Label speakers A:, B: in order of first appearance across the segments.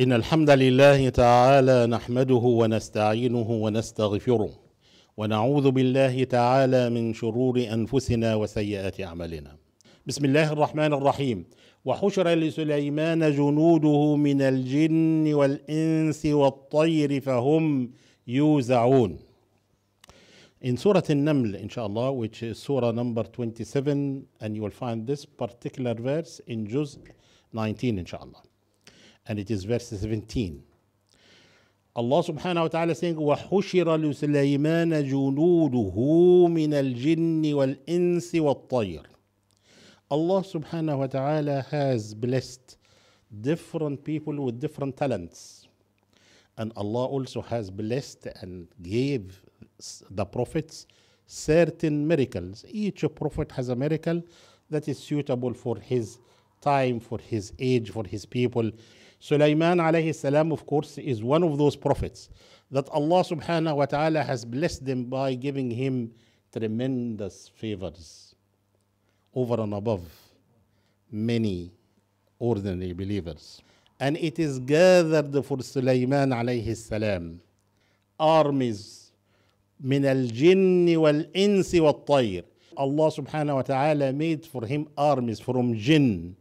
A: إن الحمد لله تعالى نحمده ونستعينه ونستغفره ونعوذ بالله تعالى من شرور أنفسنا وسيئات أعمالنا بسم الله الرحمن الرحيم وحشر لسليمان جنوده من الجن والإنس والطير فهم يوزعون In Surah An-Naml, inshallah, which is Surah number 27, and you will find this particular verse in Juz 19, inshallah. and it is verse 17. Allah subhanahu wa ta'ala saying, وَحُشِرَ لِسُلَيْمَانَ جُنُودُهُ مِنَ الْجِنِّ وَالْإِنسِ وَالطَّيْرِ Allah subhanahu wa ta'ala has blessed different people with different talents. And Allah also has blessed and gave the prophets certain miracles. Each prophet has a miracle that is suitable for his time, for his age, for his people. Sulaiman alayhi salam, of course, is one of those prophets that Allah subhanahu wa ta'ala has blessed him by giving him tremendous favors over and above many ordinary believers. And it is gathered for Sulaiman alayhi salam armies من الجن والإنس والطير Allah subhanahu wa ta'ala made for him armies from jinn,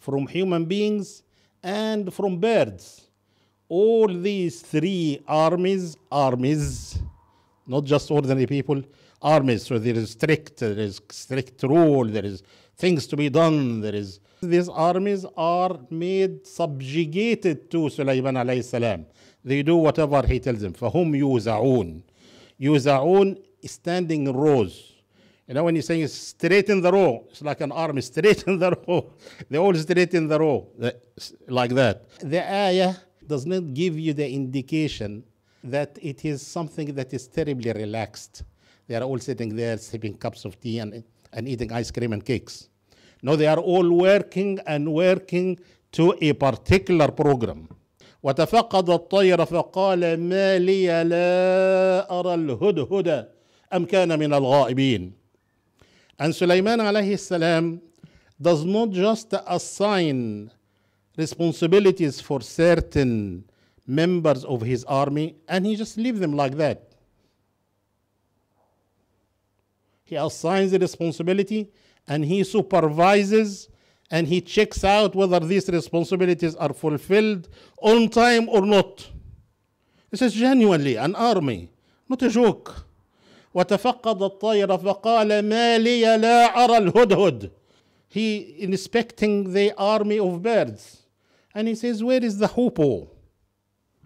A: from human beings and from birds. All these three armies, armies, not just ordinary people, armies. So there is strict, there is strict rule, there is things to be done, there is these armies are made subjugated to Sulaiman alayhi salam. They do whatever he tells them. فهم يوزعون. يوزعون standing rows. You know, when you're saying in the row, it's like an army, straight in the row. they all straight in the row like that. The ayah does not give you the indication that it is something that is terribly relaxed. They are all sitting there sipping cups of tea and, and eating ice cream and cakes. No, they are all working and working to a particular program. وتفقد الطير فقال ما لي لا أرى الهدهد أم كان من الغائبين and Sulaiman alayhi salam does not just assign responsibilities for certain members of his army and he just leaves them like that. He assigns the responsibility and he supervises and he checks out whether these responsibilities are fulfilled on time or not. This is genuinely an army, not a joke. وتفقد الطير فقال ما لي لا أرى الهدهد he inspecting the army of birds and he says where is the hoopoe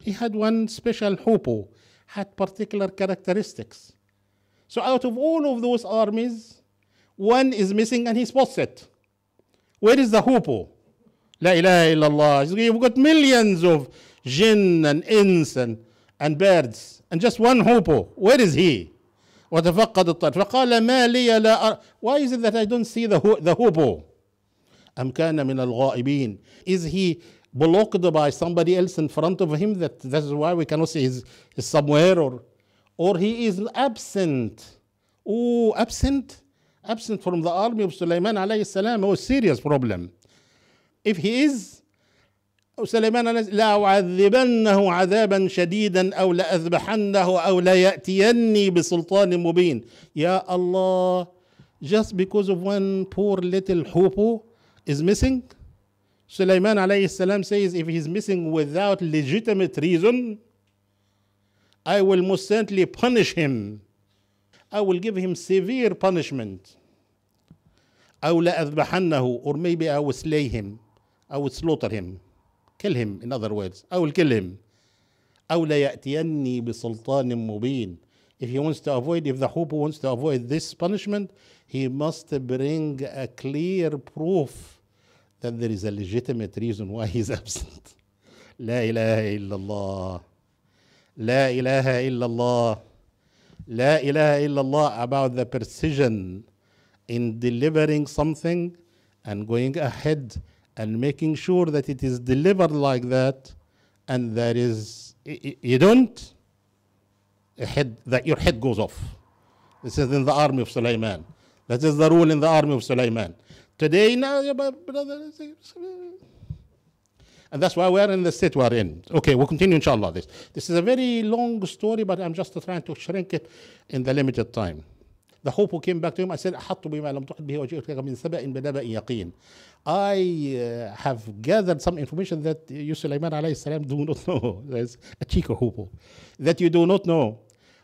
A: he had one special hoopoe had particular characteristics so out of all of those armies one is missing and he spots it where is the hoopoe لا إله إلا الله you've got millions of jinn and ins and, and birds and just one hoopoe where is he وتفقد الطير فقال ما لي لا أرى Why is it that I don't see the, the hoopoe أم كان من الغائبين Is he blocked by somebody else in front of him that that is why we cannot see his, somewhere or or he is absent oh absent absent from the army of Sulaiman عليه السلام هو serious problem if he is سليمان أعذبنه عذابا شديدا أو لأذبحنه أو ليأتيني بسلطان مبين يا الله just because of one poor little hoopoe is missing Sulaiman alayhi salam says if he's missing without legitimate reason I will most certainly punish him I will give him severe punishment أو لأذبحنه or maybe I will slay him I will slaughter him kill him in other words I will kill him أو لا يأتيني بسلطان مبين if he wants to avoid if the hoopoe wants to avoid this punishment he must bring a clear proof that there is a legitimate reason why he is absent لا إله إلا الله لا إله إلا الله لا إله إلا الله about the precision in delivering something and going ahead and making sure that it is delivered like that and that is you don't head that your head goes off this is in the army of Sulaiman that is the rule in the army of Sulaiman today now brother and that's why we're in the state we're in. Okay, we'll continue inshallah this. This is a very long story, but I'm just trying to shrink it in the limited time. The hope came back to him. I said, أحط بما لم تحط به وجئتك من سبأ بنبأ يقين. I have gathered some information that you, Sulaiman عليه السلام, do not know. That's a cheek of hope. That you do not know.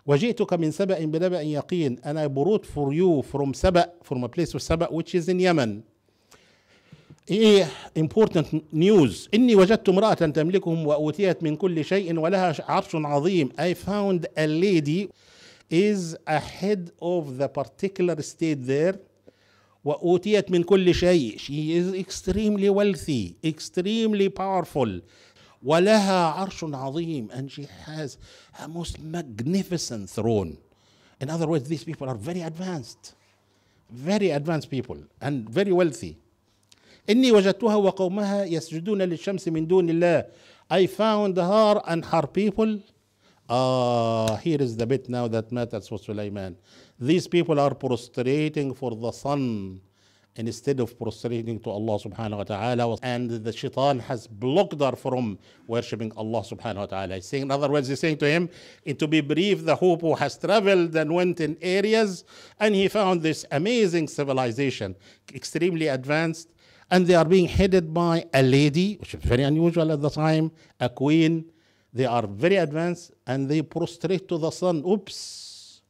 A: وجئتك من سبأ بنبأ يقين. And I brought for you from سبأ, from a place of سبأ, which is in Yemen. ايه important news اني وجدت امراه تملكهم واوتيت من كل شيء ولها عرش عظيم I found a lady is a head of the particular state there وأوتيت من كل شيء she is extremely wealthy extremely powerful ولها عرش عظيم and she has a most magnificent throne in other words these people are very advanced very advanced people and very wealthy إني وجدتها وقومها يسجدون للشمس من دون الله I found her and her people Ah, here is the bit now that matters for Sulaiman. These people are prostrating for the sun instead of prostrating to Allah subhanahu wa ta'ala. And the shaitan has blocked her from worshipping Allah subhanahu wa ta'ala. He's saying, in other words, he's saying to him, and to be brief, the Hupu has traveled and went in areas and he found this amazing civilization, extremely advanced. And they are being headed by a lady, which is very unusual at the time, a queen, they are very advanced and they prostrate to the sun. Oops.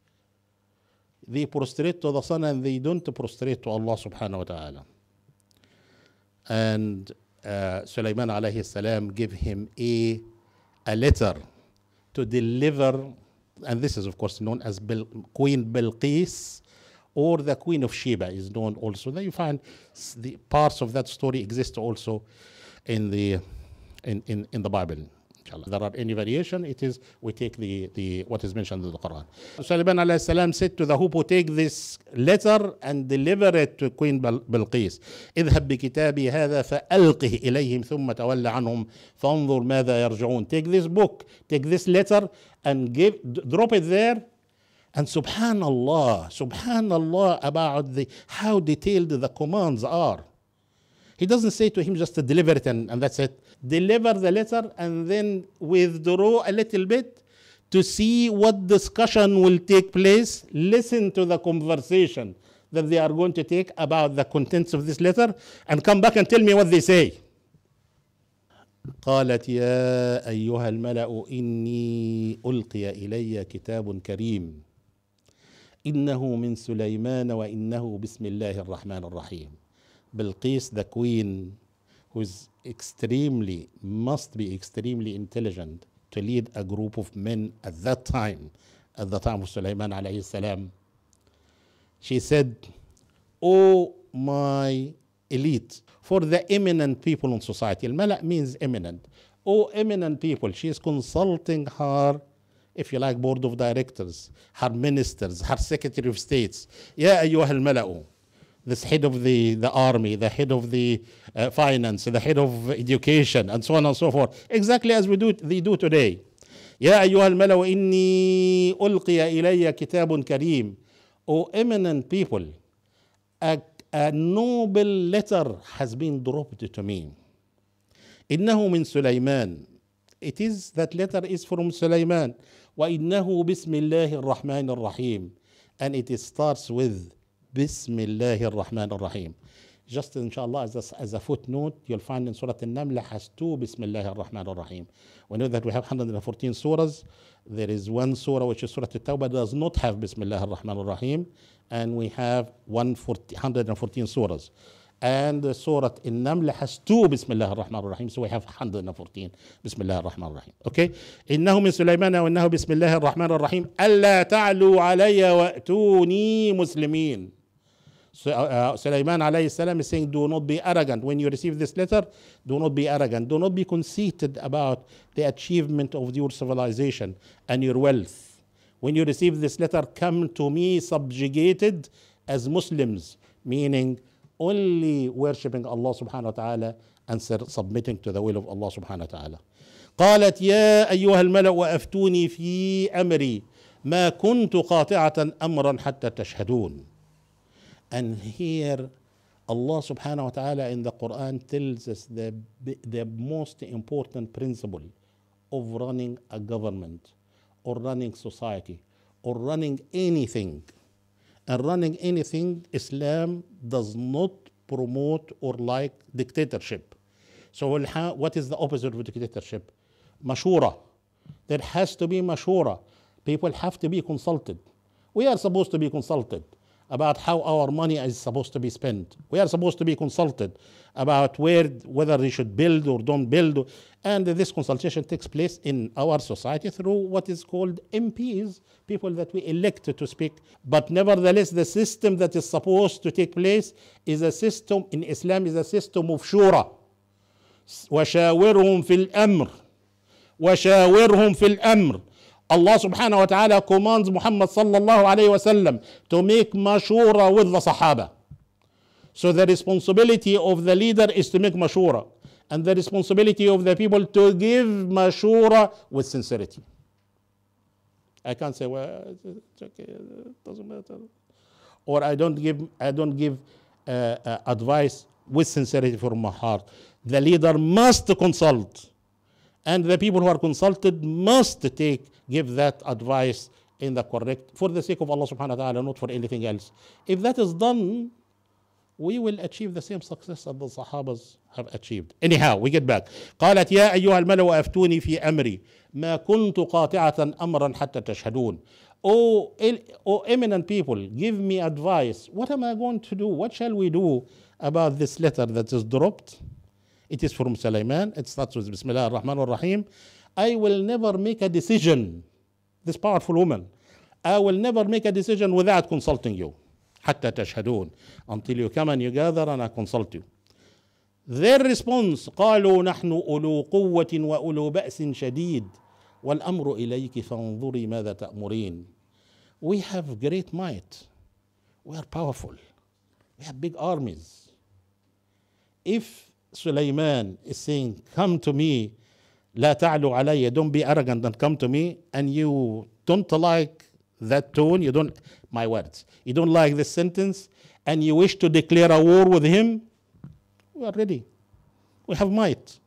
A: They prostrate to the sun and they don't prostrate to Allah subhanahu wa ta'ala. And uh, Sulaiman alayhi salam gave him a, a letter to deliver, and this is of course known as Bil- Queen Bilqis or the Queen of Sheba is known also. Then you find the parts of that story exist also in the in, in, in the Bible. الله There are any variation, it is we take the, the what is mentioned in the Quran. Sulaiman عليه السلام said to the hoopoe, take this letter and deliver it to Queen Bilqis. اذهب بكتابي هذا فألقه إليهم ثم تولى عنهم فانظر ماذا يرجعون. Take this book, take this letter and give, drop it there And subhanallah, subhanallah about the how detailed the commands are. He doesn't say to him just deliver it and, and that's it. deliver the letter and then withdraw a little bit to see what discussion will take place, listen to the conversation that they are going to take about the contents of this letter, and come back and tell me what they say. قالت يا أيها الملأ إني ألقي إلي كتاب كريم إنه من سليمان وإنه بسم الله الرحمن الرحيم بلقيس the queen who is extremely, must be extremely intelligent to lead a group of men at that time, at the time of Sulaiman alayhi salam. She said, Oh my elite, for the eminent people in society. Al-Mala means eminent. Oh eminent people, she is consulting her, if you like, board of directors, her ministers, her secretary of states. Ya ayyuha al-mala'u. this head of the, the army, the head of the uh, finance, the head of education, and so on and so forth, exactly as we do, they do today. يا أيها الملأ إني ألقي إلي كتاب كريم O eminent people, a, a noble letter has been dropped to me. إنه من سليمان. It is that letter is from سليمان. وإنه بسم الله الرحمن الرحيم. And it starts with بسم الله الرحمن الرحيم just ان شاء الله as a, as a footnote you'll find in Surah An-Naml has two Bismillah ar-Rahman ar-Rahim we know that we have 114 surahs there is one surah which is Surah At-Tawbah does not have Bismillah ar-Rahman ar-Rahim and we have 114 surahs and Surah An-Naml has two Bismillah ar-Rahman ar-Rahim so we have 114 Bismillah ar-Rahman ar-Rahim okay إنه من سليمان وإنه بسم الله الرحمن الرحيم ألا تعلوا علي وأتوني مسلمين سليمان عليه Sulaiman alayhi salam is saying, Do not be arrogant. When you receive this letter, do not be arrogant. Do not be conceited about the achievement of your civilization and your wealth. When you receive this letter, come to me subjugated as Muslims, meaning only worshipping Allah subhanahu wa ta'ala and submitting to the will of Allah subhanahu wa ta'ala. قالت يا أيها الملأ وأفتوني في أمري ما كنت قاطعة أمرا حتى تشهدون And here, Allah subhanahu wa ta'ala in the Quran tells us the, the most important principle of running a government or running society or running anything. And running anything, Islam does not promote or like dictatorship. So, what is the opposite of dictatorship? Mashura. There has to be mashura. People have to be consulted. We are supposed to be consulted about how our money is supposed to be spent. We are supposed to be consulted about where whether they should build or don't build. And this consultation takes place in our society through what is called MPs, people that we elect to speak. But nevertheless, the system that is supposed to take place is a system in Islam is a system of shura. وشاورهم في الأمر وشاورهم في الأمر Allah subhanahu wa ta'ala commands Muhammad sallallahu alayhi sallam to make mashura with the Sahaba. So the responsibility of the leader is to make mashura. And the responsibility of the people to give mashura with sincerity. I can't say, well, it's okay, it doesn't matter. Or I don't give, I don't give uh, uh, advice with sincerity from my heart. The leader must consult and the people who are consulted must take give that advice in the correct for the sake of Allah subhanahu wa ta'ala, not for anything else. If that is done, we will achieve the same success that the Sahabas have achieved. Anyhow, we get back. قالت يا أيها الملأ أفتوني في أمري ما كنت قاطعة أمرا حتى تشهدون Oh, oh eminent people, give me advice. What am I going to do? What shall we do about this letter that is dropped? It is from Sulaiman. It starts with Bismillah ar-Rahman ar-Rahim. I will never make a decision. This powerful woman. I will never make a decision without consulting you. حتى تشهدون until you come and you gather and I consult you. Their response قالوا نحن أولو قوة وأولو بأس شديد والأمر إليك فانظري ماذا تأمرين. We have great might. We are powerful. We have big armies. If Sulaiman is saying, Come to me, La ta'lu alayya, don't be arrogant and come to me, and you don't like that tone, you don't, my words, you don't like this sentence, and you wish to declare a war with him, we are ready. We have might.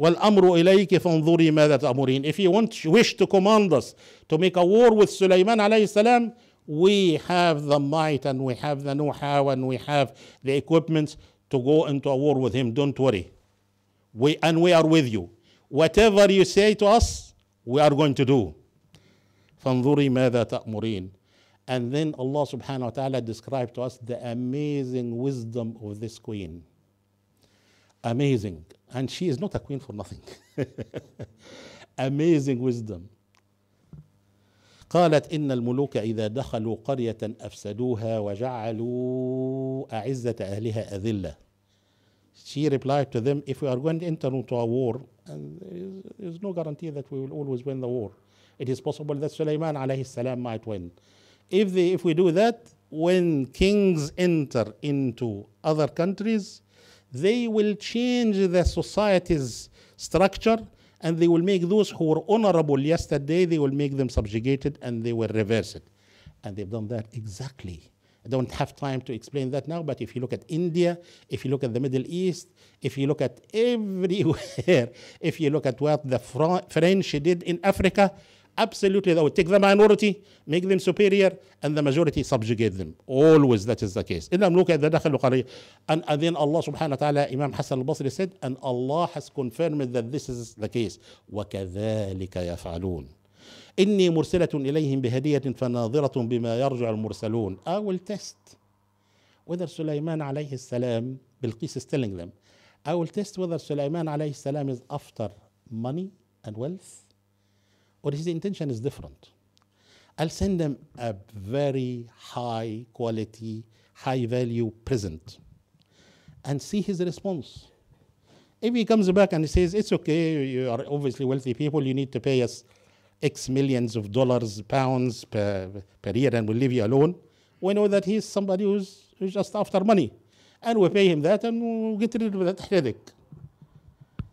A: والأمر إليك فانظري ماذا تأمرين if you want wish to command us to make a war with Sulaiman عليه السلام we have the might and we have the know-how and we have the equipment to go into a war with him. Don't worry. We, and we are with you. Whatever you say to us, we are going to do. فانظري ماذا تأمرين And then Allah subhanahu wa ta'ala described to us the amazing wisdom of this queen. Amazing. And she is not a queen for nothing. amazing wisdom. قالت إن الملوك إذا دخلوا قرية أفسدوها وجعلوا أعزة أهلها أذلة She replied to them, if we are going to enter into a war, there is no guarantee that we will always win the war. It is possible that Sulaiman alayhi salam might win. If, they, if we do that, when kings enter into other countries, they will change the society's structure and they will make those who were honorable yesterday, they will make them subjugated and they will reverse it. And they've done that exactly. I don't have time to explain that now, but if you look at India, if you look at the Middle East, if you look at everywhere, if you look at what the French did in Africa, Absolutely, they will take the minority, make them superior, and the majority subjugate them. Always that is the case. إذا ملوك إذا دخلوا قرية. And then Allah subhanahu wa ta'ala, Imam Hassan al-Basri said, and Allah has confirmed that this is the case. وكذلك يفعلون. إني مرسلة إليهم بهدية فناظرة بما يرجع المرسلون. I will test whether Sulaiman عليه السلام, Bilqis is telling them, I will test whether Sulaiman عليه السلام is after money and wealth or his intention is different. I'll send them a very high quality, high value present and see his response. If he comes back and he says, It's okay, you are obviously wealthy people, you need to pay us X millions of dollars, pounds per, per year, and we'll leave you alone, we know that he's somebody who's, who's just after money. And we pay him that and we will get rid of that headache.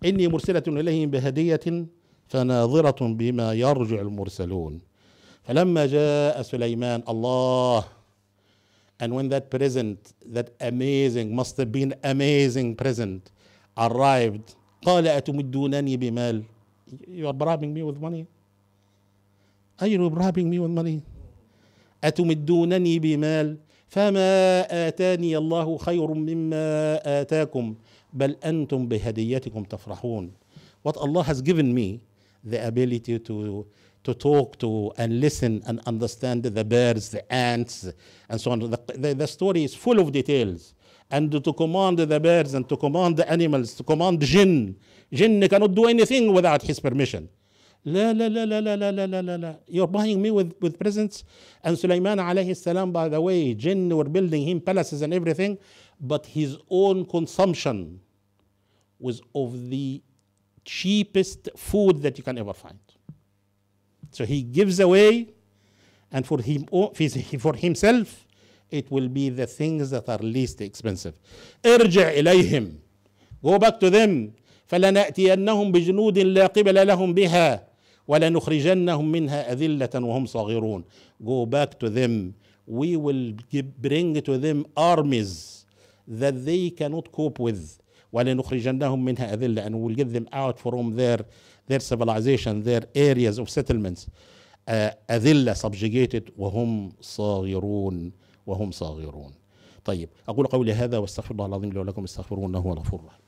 A: إني مرسلة بهدية فناظرة بما يرجع المرسلون فلما جاء سليمان الله and when that present that amazing must have been amazing present arrived قال أتمدونني بمال you are bribing me with money are you bribing me with money أتمدونني بمال فما آتاني الله خير مما آتاكم بل أنتم بهديتكم تفرحون what Allah has given me the ability to, to talk to and listen and understand the birds, the ants, and so on. The, the, the story is full of details. And to command the birds and to command the animals, to command jinn. Jinn cannot do anything without his permission. La la la la la la la la la. you're buying me with, with presents and Sulaiman alayhi salam by the way jinn were building him palaces and everything but his own consumption was of the cheapest food that you can ever find. So he gives away, and for, him, for himself, it will be the things that are least expensive. ارجع إليهم. Go back to them. فلنأتينهم بجنود لا قبل لهم بها ولنخرجنهم منها أذلة وهم صغيرون. Go back to them. We will give, bring to them armies that they cannot cope with. ولنخرجنهم منها أذلة and we'll get them out from their their civilization their areas of settlements آه، أذلة subjugated وهم صاغرون وهم صاغرون طيب أقول قولي هذا واستغفر الله العظيم لكم استغفرونه هو الغفور الرحيم